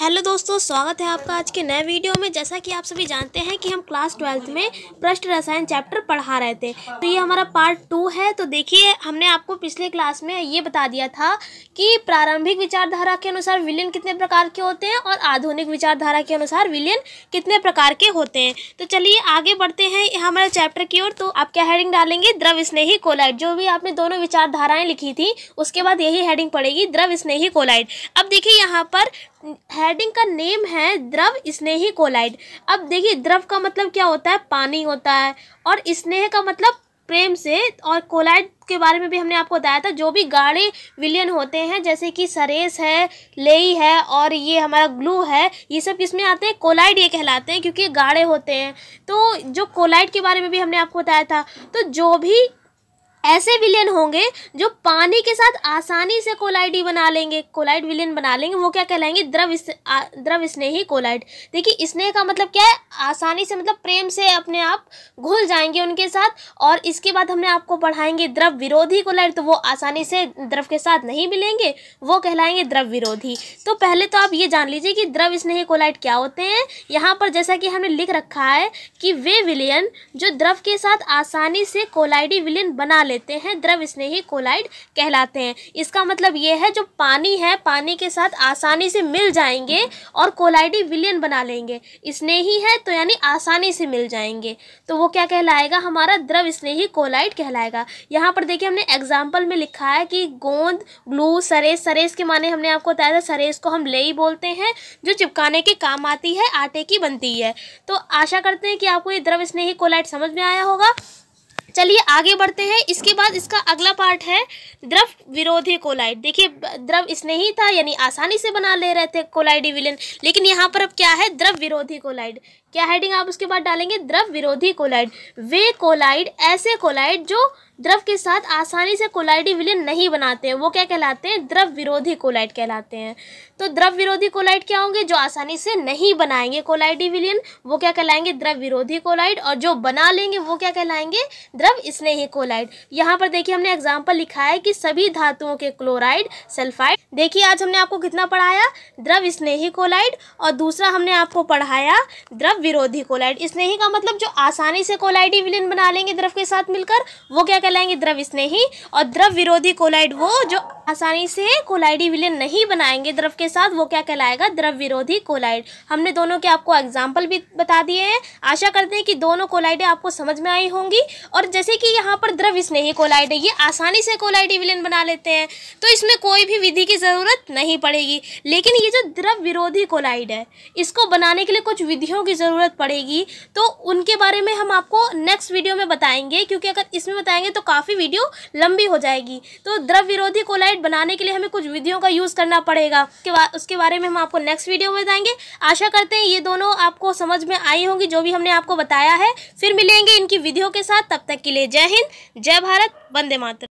hello दोस्तों स्वागत है आपका आज के नए वीडियो में जैसा कि आप सभी जानते हैं कि हम क्लास ट्वेल्थ में पृष्ठ रसायन चैप्टर पढ़ा रहे थे तो ये हमारा पार्ट टू है तो देखिए हमने आपको पिछले क्लास में ये बता दिया था कि प्रारंभिक विचारधारा के अनुसार विलियन कितने प्रकार के होते हैं और आधुनिक विचारधारा के अनुसार विलियन कितने प्रकार के होते हैं तो चलिए आगे बढ़ते हैं हमारे चैप्टर की ओर तो आप क्या हेडिंग डालेंगे द्रव स्नेही कोलाइट जो भी आपने दोनों विचारधाराएँ लिखी थी उसके बाद यही हेडिंग पड़ेगी द्रव स्नेही कोलाइट अब देखिए यहाँ पर है हेडिंग का नेम है द्रव स्नेही कोलाइड अब देखिए द्रव का मतलब क्या होता है पानी होता है और स्नेह का मतलब प्रेम से और कोलाइड के बारे में भी हमने आपको बताया था जो भी गाढ़े विलियन होते हैं जैसे कि सरेस है लेई है और ये हमारा ग्लू है ये सब किस में आते हैं कोलाइड ये कहलाते हैं क्योंकि गाढ़े होते हैं तो जो कोलाइड के बारे में भी हमने आपको बताया था तो जो भी ऐसे विलियन होंगे जो पानी के साथ आसानी से कोलाइडी बना लेंगे कोलाइड विलियन बना लेंगे वो क्या कहलाएंगे द्रव द्रव स्नेही कोलाइड देखिए स्नेह का मतलब क्या है आसानी से मतलब प्रेम से अपने आप घुल जाएंगे उनके साथ और इसके बाद हमने आपको पढ़ाएंगे द्रव विरोधी कोलाइड तो वो आसानी से द्रव के साथ नहीं मिलेंगे वो कहलाएंगे द्रव विरोधी तो पहले तो आप ये जान लीजिए कि द्रव स्नेही कोलाइड क्या होते हैं यहाँ पर जैसा कि हमने लिख रखा है कि वे विलियन जो द्रव के साथ आसानी से कोलाइडी विलियन बना लेते लेते हैं द्रव स्नेही कोलाइड कहलाते हैं इसका मतलब ये है जो पानी है पानी के साथ आसानी से मिल जाएंगे और कोलाइडी विलियन बना लेंगे स्नेही है तो यानी आसानी से मिल जाएंगे तो वो क्या कहलाएगा हमारा द्रव स्नेही कोलाइड कहलाएगा यहाँ पर देखिए हमने एग्जाम्पल में लिखा है कि गोंद ग्लू सरेस सरेस के माने हमने आपको बताया था सरेस को हम लेई बोलते हैं जो चिपकाने के काम आती है आटे की बनती है तो आशा करते हैं कि आपको ये द्रव स्नेही कोलाइट समझ में आया होगा चलिए आगे बढ़ते हैं इसके बाद इसका अगला पार्ट है द्रव विरोधी कोलाइड देखिए द्रव इसने ही था यानी आसानी से बना ले रहे थे कोलाइडी विलेन लेकिन यहाँ पर अब क्या है द्रव विरोधी कोलाइड क्या हेडिंग आप उसके बाद डालेंगे द्रव विरोधी कोलाइड वे कोलाइड ऐसे कोलाइड जो द्रव के साथ आसानी से कोलाइडी विलियन नहीं बनाते हैं वो क्या कहलाते हैं द्रव विरोधी कोलाइड कहलाते हैं तो द्रव विरोधी कोलाइड क्या होंगे जो आसानी से नहीं बनाएंगे कोलाइडी विलियन वो क्या कहलाएंगे द्रव विरोधी कोलाइड और जो बना लेंगे वो क्या कहलाएंगे द्रव स्नेही कोलाइड यहाँ पर देखिए हमने एग्जाम्पल लिखा है कि सभी धातुओं के क्लोराइड सल्फाइड देखिए आज हमने आपको कितना पढ़ाया द्रव स्नेही कोलाइड और दूसरा हमने आपको पढ़ाया द्रव मतलब विरोधी कोलाइड स्नेही का मतलब जो आसानी से कोलाइडी विलीन बना लेंगे द्रव के साथ मिलकर वो क्या कहलाएंगे द्रव स्नेही और द्रव विरोधी कोलाइड वो जो आसानी से कोलाइडी विलीन नहीं बनाएंगे द्रव के साथ वो क्या कहलाएगा द्रव विरोधी कोलाइड हमने दोनों के आपको एग्जाम्पल भी बता दिए हैं आशा करते हैं कि दोनों कोलाइडें आपको समझ में आई होंगी और जैसे कि यहाँ पर द्रव स्नेही कोलाइड है ये आसानी से कोलाइडी विलीन बना लेते हैं तो इसमें कोई भी विधि की ज़रूरत नहीं पड़ेगी लेकिन ये जो द्रव विरोधी कोलाइड है इसको बनाने के लिए कुछ विधियों की जरूरत ज़रूरत पड़ेगी तो उनके बारे में हम आपको नेक्स्ट वीडियो में बताएंगे क्योंकि अगर इसमें बताएंगे तो काफ़ी वीडियो लंबी हो जाएगी तो द्रव विरोधी कोलाइट बनाने के लिए हमें कुछ विधियों का यूज़ करना पड़ेगा उसके, बा, उसके बारे में हम आपको नेक्स्ट वीडियो में बताएंगे आशा करते हैं ये दोनों आपको समझ में आई होंगी जो भी हमने आपको बताया है फिर मिलेंगे इनकी विधियों के साथ तब तक के लिए जय हिंद जय भारत वंदे मातृ